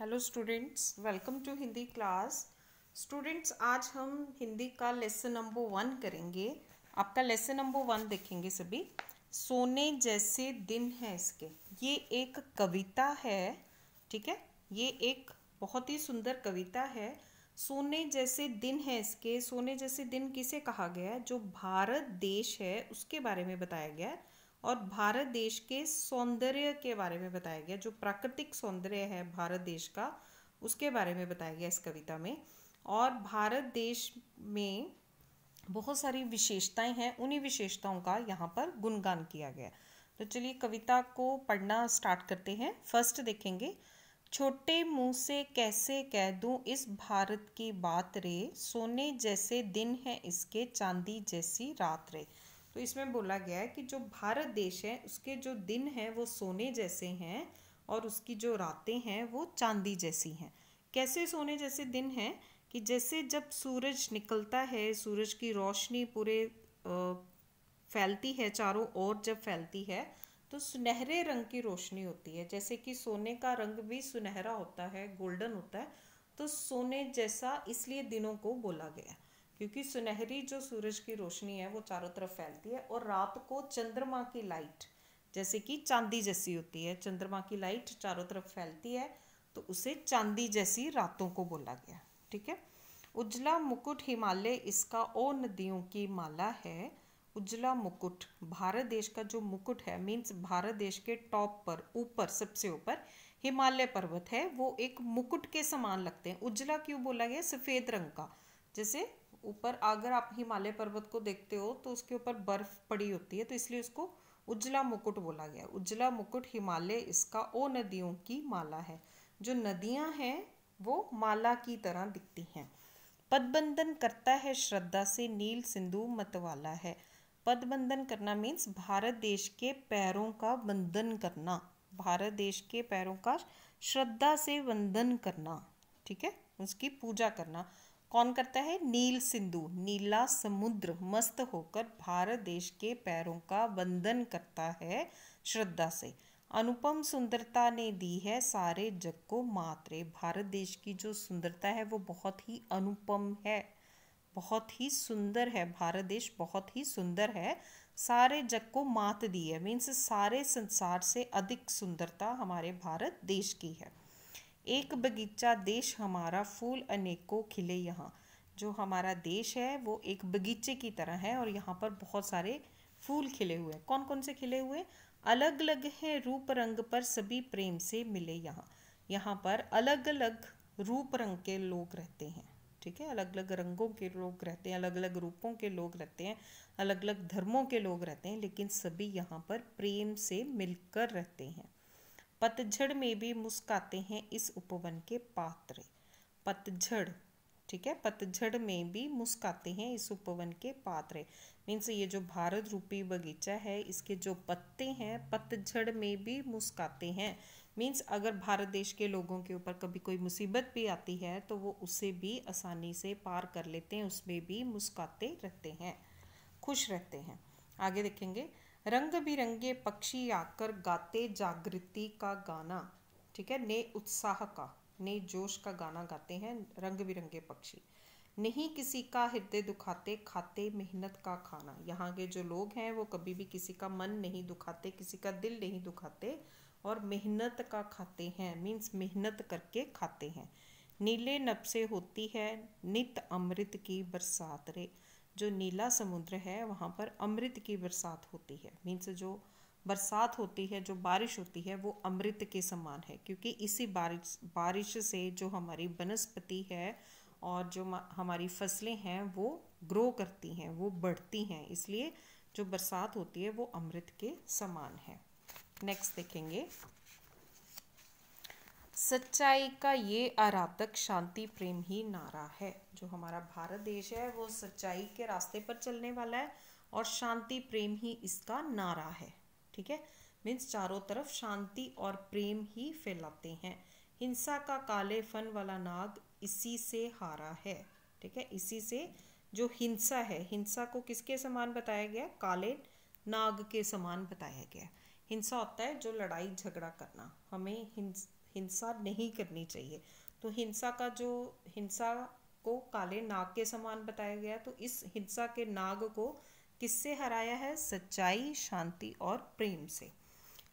Hello students welcome to Hindi class students आज हम हिंदी का लेसन नंबर वन करेंगे आपका लेसन नंबर वन देखेंगे सभी सोने जैसे दिन है इसके ये एक कविता है ठीक है ये एक बहुत ही सुंदर कविता है सोने जैसे दिन है इसके सोने जैसे दिन किसे कहा गया है जो भारत देश है उसके बारे में बताया गया है और भारत देश के सौंदर्य के बारे में बताया गया जो प्राकृतिक सौंदर्य है भारत देश का उसके बारे में बताया गया इस कविता में और भारत देश में बहुत सारी विशेषताएं हैं उन्हीं विशेषताओं का यहाँ पर गुणगान किया गया तो चलिए कविता को पढ़ना स्टार्ट करते हैं फर्स्ट देखेंगे छोटे मुंह से कैसे कह दूं इस भारत की बात रे सोने जैसे दिन है इसके चांदी जैसी रात रे तो इसमें बोला गया है कि जो भारत देश है उसके जो दिन हैं वो सोने जैसे हैं और उसकी जो रातें हैं वो चांदी जैसी हैं कैसे सोने जैसे दिन हैं कि जैसे जब सूरज निकलता है सूरज की रोशनी पूरे फैलती है चारों ओर जब फैलती है तो सुनहरे रंग की रोशनी होती है जैसे कि सोने का रंग भी सुनहरा होता है गोल्डन होता है तो सोने जैसा इसलिए दिनों को बोला गया क्योंकि सुनहरी जो सूरज की रोशनी है वो चारों तरफ फैलती है और रात को चंद्रमा की लाइट जैसे कि चांदी जैसी होती है चंद्रमा की लाइट चारों तरफ फैलती है तो उसे चांदी जैसी रातों को बोला गया ठीक है उजला मुकुट हिमालय इसका ओ नदियों की माला है उजला मुकुट भारत देश का जो मुकुट है मीन्स भारत देश के टॉप पर ऊपर सबसे ऊपर हिमालय पर्वत है वो एक मुकुट के समान लगते हैं उजला क्यों बोला गया सफ़ेद रंग का जैसे ऊपर अगर आप हिमालय पर्वत को देखते हो तो उसके ऊपर बर्फ पड़ी होती है तो इसलिए उसको उजला मुकुट बोला गया उजला मुकुट हिमालय इसका ओ नदियों की माला है जो नदियां हैं वो माला की तरह दिखती हैं पदबंधन करता है श्रद्धा से नील सिंधु मतवाला है पदबंधन करना मीन्स भारत देश के पैरों का बंधन करना भारत देश के पैरों का श्रद्धा से वंदन करना ठीक है उसकी पूजा करना कौन करता है नील सिंधु नीला समुद्र मस्त होकर भारत देश के पैरों का वंदन करता है श्रद्धा से अनुपम सुंदरता ने दी है सारे जग को मात्रे भारत देश की जो सुंदरता है वो बहुत ही अनुपम है बहुत ही सुंदर है भारत देश बहुत ही सुंदर है सारे जग को मात दी है मीन्स सारे संसार से अधिक सुंदरता हमारे भारत देश की है एक बगीचा देश हमारा फूल अनेकों खिले यहाँ जो हमारा देश है वो एक बगीचे की तरह है और यहाँ पर बहुत सारे फूल खिले हुए हैं कौन कौन से खिले हुए अलग अलग हैं रूप रंग पर सभी प्रेम से मिले यहाँ यहाँ पर अलग अलग रूप रंग के लोग रहते हैं ठीक है अलग अलग रंगों के लोग रहते हैं अलग अलग रूपों के लोग रहते हैं अलग अलग धर्मों के लोग रहते हैं लेकिन सभी यहाँ पर प्रेम से मिलकर रहते हैं पतझड़ में भी मुस्काते हैं इस उपवन के पात्र पतझड़ ठीक है पतझड़ में भी मुस्काते हैं इस उपवन के पात्र मीन्स ये जो भारत रूपी बगीचा है इसके जो पत्ते हैं पतझड़ में भी मुस्काते हैं मीन्स अगर भारत देश के लोगों के ऊपर कभी कोई मुसीबत भी आती है तो वो उसे भी आसानी से पार कर लेते हैं उसमें भी मुस्काते रहते हैं खुश रहते हैं आगे देखेंगे रंग बिरंगे पक्षी आकर गाते जागृति का गाना ठीक है ने उत्साह का ने जोश का गाना गाते हैं रंग बिरंगे पक्षी नहीं किसी का हृदय दुखाते खाते मेहनत का खाना यहाँ के जो लोग हैं वो कभी भी किसी का मन नहीं दुखाते किसी का दिल नहीं दुखाते और मेहनत का खाते हैं मीन्स मेहनत करके खाते हैं नीले नब से होती है नित अमृत की बरसात रे जो नीला समुद्र है वहाँ पर अमृत की बरसात होती है मीन्स जो बरसात होती है जो बारिश होती है वो अमृत के समान है क्योंकि इसी बारिश बारिश से जो हमारी वनस्पति है और जो हमारी फसलें हैं वो ग्रो करती हैं वो बढ़ती हैं इसलिए जो बरसात होती है वो अमृत के समान है नेक्स्ट देखेंगे सच्चाई का ये आराधक शांति प्रेम ही नारा है जो हमारा भारत देश है वो सच्चाई के रास्ते पर चलने वाला है और शांति प्रेम ही इसका नारा है ठीक है मीन्स चारों तरफ शांति और प्रेम ही फैलाते हैं हिंसा का काले फन वाला नाग इसी से हारा है ठीक है इसी से जो हिंसा है हिंसा को किसके समान बताया गया काले नाग के समान बताया गया हिंसा होता है जो लड़ाई झगड़ा करना हमें हिंस हिंसा नहीं करनी चाहिए तो हिंसा का जो हिंसा को काले नाग के समान बताया गया तो इस हिंसा के नाग को किससे हराया है सच्चाई शांति और प्रेम से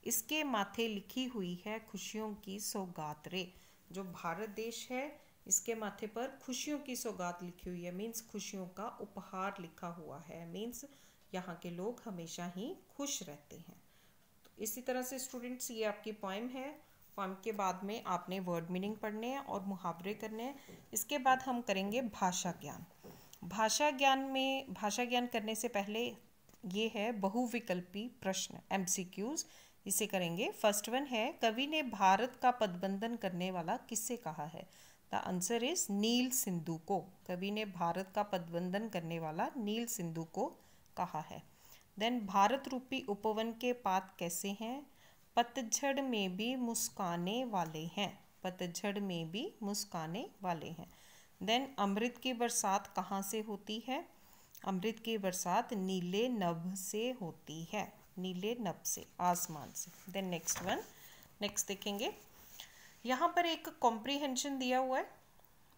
इसके माथे लिखी हुई है खुशियों की सौगात रे जो भारत देश है इसके माथे पर खुशियों की सौगात लिखी हुई है मीन्स खुशियों का उपहार लिखा हुआ है मीन्स यहाँ के लोग हमेशा ही खुश रहते हैं तो इसी तरह से स्टूडेंट्स ये आपकी पॉइम है फॉर्म के बाद में आपने वर्ड मीनिंग पढ़ने हैं और मुहावरे करने हैं इसके बाद हम करेंगे भाषा ज्ञान भाषा ज्ञान में भाषा ज्ञान करने से पहले ये है बहुविकल्पी प्रश्न एम इसे करेंगे फर्स्ट वन है कवि ने भारत का पदबंधन करने वाला किससे कहा है द आंसर इज नील सिंधु को कवि ने भारत का पदबंधन करने वाला नील सिंधु को कहा है देन भारत रूपी उपवन के पात कैसे हैं पतझड़ में भी मुस्काने वाले हैं पतझड़ में भी मुस्काने वाले हैं देन अमृत की बरसात कहाँ से होती है अमृत की बरसात नीले नभ से होती है नीले नभ से आसमान से देन नेक्स्ट वन नेक्स्ट देखेंगे यहाँ पर एक कॉम्प्रीहेंशन दिया हुआ है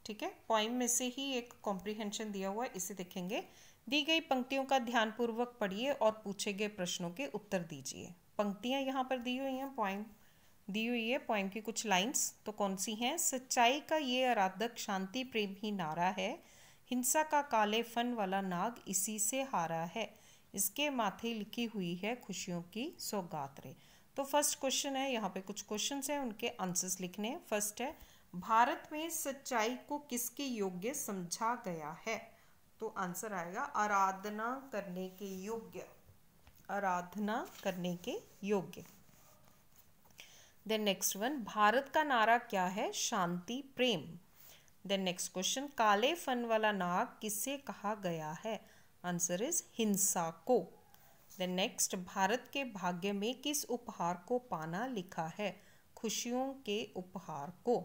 ठीक है पॉइंट में से ही एक कॉम्प्रीहेंशन दिया हुआ है इसे देखेंगे दी गई पंक्तियों का ध्यानपूर्वक पढ़िए और पूछे गए प्रश्नों के उत्तर दीजिए पंक्तियाँ यहाँ पर दी हुई हैं पॉइंट दी हुई है पॉइंट की कुछ लाइंस तो कौन सी हैं सच्चाई का ये आराधक शांति प्रेम ही नारा है हिंसा का काले फन वाला नाग इसी से हारा है इसके माथे लिखी हुई है खुशियों की सौगात रे तो फर्स्ट क्वेश्चन है यहाँ पे कुछ क्वेश्चन हैं उनके आंसर्स लिखने हैं फर्स्ट है भारत में सच्चाई को किसके योग्य समझा गया है तो आंसर आएगा आराधना करने के योग्य आराधना करने के योग्य देन नेक्स्ट वन भारत का नारा क्या है शांति प्रेम देन नेक्स्ट क्वेश्चन काले फन वाला नाग किससे कहा गया है आंसर इज हिंसा को देन नेक्स्ट भारत के भाग्य में किस उपहार को पाना लिखा है खुशियों के उपहार को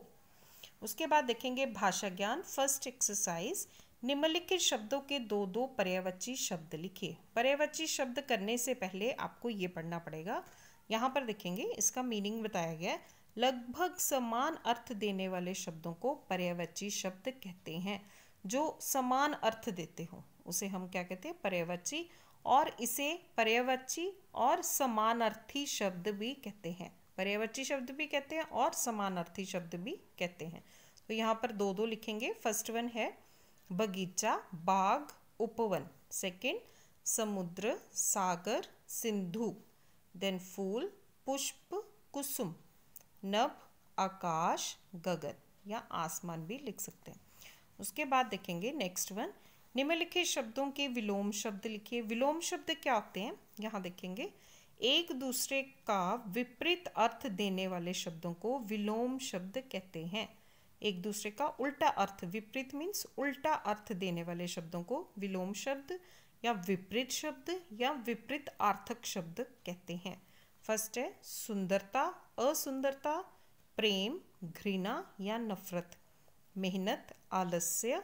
उसके बाद देखेंगे भाषा ज्ञान फर्स्ट एक्सरसाइज निम्नलिखित शब्दों के दो दो पर्यावची शब्द लिखिए पर्यावची शब्द करने से पहले आपको ये पढ़ना पड़ेगा यहाँ पर देखेंगे इसका मीनिंग बताया गया लगभग समान अर्थ देने वाले शब्दों को पर्यावची शब्द कहते हैं जो समान अर्थ देते हो उसे हम क्या कहते हैं पर्यावची और इसे पर्यावची और समानार्थी शब्द भी कहते हैं पर्यावची शब्द भी कहते हैं और समानार्थी शब्द भी कहते हैं तो यहाँ पर दो दो लिखेंगे फर्स्ट वन है बगीचा बाग उपवन सेकेंड समुद्र सागर सिंधु देन फूल पुष्प कुसुम नभ आकाश गगन या आसमान भी लिख सकते हैं उसके बाद देखेंगे नेक्स्ट वन निम्नलिखित शब्दों के विलोम शब्द लिखिए विलोम शब्द क्या होते हैं यहाँ देखेंगे एक दूसरे का विपरीत अर्थ देने वाले शब्दों को विलोम शब्द कहते हैं एक दूसरे का उल्टा अर्थ विपरीत मीन्स उल्टा अर्थ देने वाले शब्दों को विलोम शब्द या विपरीत शब्द या विपरीत आर्थक शब्द कहते हैं फर्स्ट है सुंदरता असुंदरता प्रेम घृणा या नफरत मेहनत आलस्य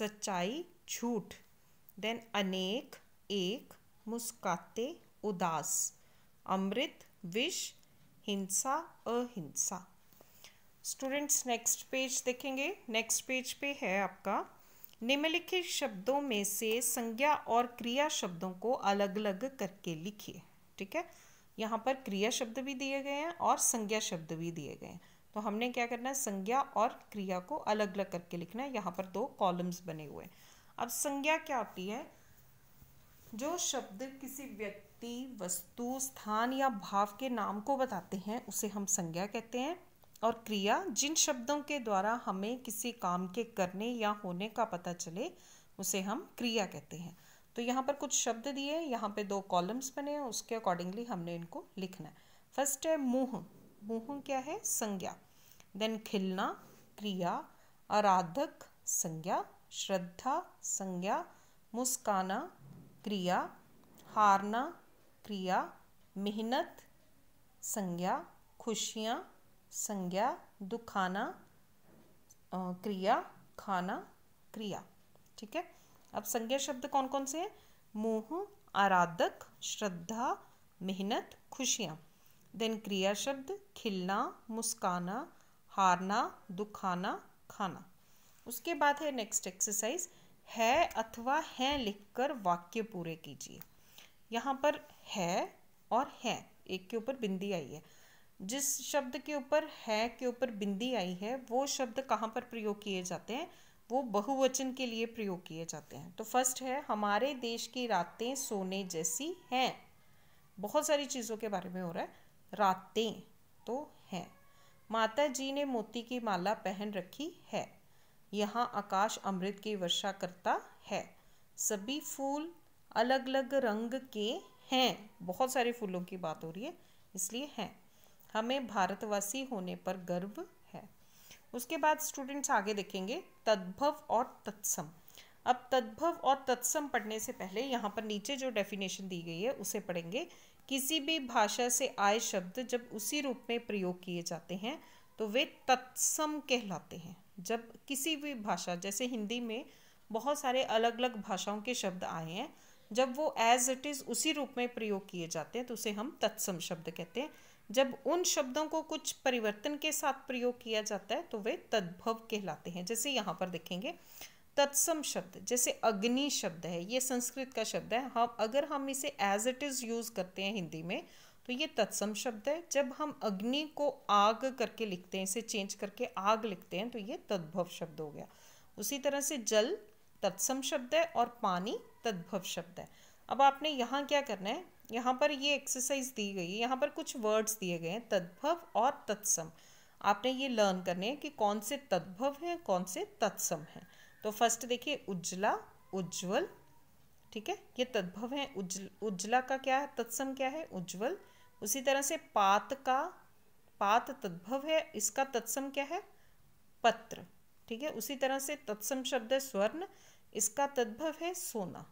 सच्चाई झूठ देन अनेक एक मुस्काते उदास अमृत विष हिंसा अहिंसा स्टूडेंट्स नेक्स्ट पेज देखेंगे नेक्स्ट पेज पे है आपका निम्नलिखित शब्दों में से संज्ञा और क्रिया शब्दों को अलग अलग करके लिखिए ठीक है यहाँ पर क्रिया शब्द भी दिए गए हैं और संज्ञा शब्द भी दिए गए हैं तो हमने क्या करना है संज्ञा और क्रिया को अलग अलग करके लिखना है यहाँ पर दो कॉलम्स बने हुए हैं अब संज्ञा क्या होती है जो शब्द किसी व्यक्ति वस्तु स्थान या भाव के नाम को बताते हैं उसे हम संज्ञा कहते हैं और क्रिया जिन शब्दों के द्वारा हमें किसी काम के करने या होने का पता चले उसे हम क्रिया कहते हैं तो यहाँ पर कुछ शब्द दिए यहाँ पे दो कॉलम्स बने हैं उसके अकॉर्डिंगली हमने इनको लिखना है फर्स्ट है मुँह मुँह क्या है संज्ञा देन खिलना क्रिया आराधक संज्ञा श्रद्धा संज्ञा मुस्काना क्रिया हारना क्रिया मेहनत संज्ञा खुशियाँ संज्ञा दुखाना क्रिया खाना क्रिया ठीक है अब संज्ञा शब्द कौन कौन से हैं मोह आराधक श्रद्धा मेहनत खुशियाँ देन क्रिया शब्द खिलना मुस्काना हारना दुखाना खाना उसके बाद है नेक्स्ट एक्सरसाइज है अथवा है लिखकर वाक्य पूरे कीजिए यहाँ पर है और है एक के ऊपर बिंदी आई है जिस शब्द के ऊपर है के ऊपर बिंदी आई है वो शब्द कहाँ पर प्रयोग किए जाते हैं वो बहुवचन के लिए प्रयोग किए जाते हैं तो फर्स्ट है हमारे देश की रातें सोने जैसी हैं बहुत सारी चीज़ों के बारे में हो रहा है रातें तो हैं माता जी ने मोती की माला पहन रखी है यहाँ आकाश अमृत की वर्षा करता है सभी फूल अलग अलग रंग के हैं बहुत सारे फूलों की बात हो रही है इसलिए हैं हमें भारतवासी होने पर गर्व है उसके बाद स्टूडेंट्स आगे देखेंगे तद्भव और तत्सम अब तद्भव और तत्सम पढ़ने से पहले यहाँ पर नीचे जो डेफिनेशन दी गई है उसे पढ़ेंगे किसी भी भाषा से आए शब्द जब उसी रूप में प्रयोग किए जाते हैं तो वे तत्सम कहलाते हैं जब किसी भी भाषा जैसे हिंदी में बहुत सारे अलग अलग भाषाओं के शब्द आए हैं जब वो एज इट इज़ उसी रूप में प्रयोग किए जाते हैं तो उसे हम तत्सम शब्द कहते हैं जब उन शब्दों को कुछ परिवर्तन के साथ प्रयोग किया जाता है तो वे तद्भव कहलाते हैं जैसे यहाँ पर देखेंगे तत्सम शब्द जैसे अग्नि शब्द है ये संस्कृत का शब्द है हम अगर हम इसे एज इट इज़ यूज़ करते हैं हिंदी में तो ये तत्सम शब्द है जब हम अग्नि को आग करके लिखते हैं इसे चेंज करके आग लिखते हैं तो ये तद्भव शब्द हो गया उसी तरह से जल तत्सम शब्द है और पानी तद्भव शब्द है अब आपने यहाँ क्या करना है यहाँ पर ये एक्सरसाइज दी गई है यहाँ पर कुछ वर्ड्स दिए गए हैं तद्भव और तत्सम आपने ये लर्न करने हैं कि कौन से तद्भव हैं कौन से तत्सम हैं तो फर्स्ट देखिए उज्जला उज्जवल ठीक है ये तद्भव हैं उज्ज उज्जला का क्या है तत्सम क्या है उज्जवल उसी तरह से पात का पात तद्भव है इसका तत्सम क्या है पत्र ठीक है उसी तरह से तत्सम शब्द है स्वर्ण इसका तद्भव है सोना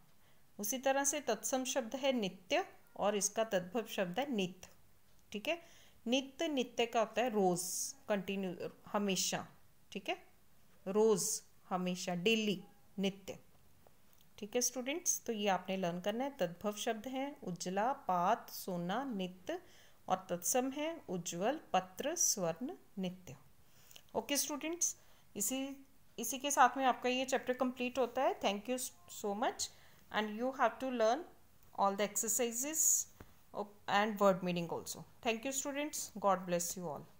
उसी तरह से तत्सम शब्द है नित्य और इसका तद्भव शब्द है नित ठीक है नित्य नित्य का होता है रोज़ कंटिन्यू हमेशा ठीक है रोज़ हमेशा डेली नित्य ठीक है स्टूडेंट्स तो ये आपने लर्न करना है तद्भव शब्द है उज्जला पात सोना नित्य और तत्सम है उज्जवल पत्र स्वर्ण नित्य ओके स्टूडेंट्स इसी इसी के साथ में आपका ये चैप्टर कंप्लीट होता है thank you so much and you have to learn all the exercises and word meaning also. Thank you students. God bless you all.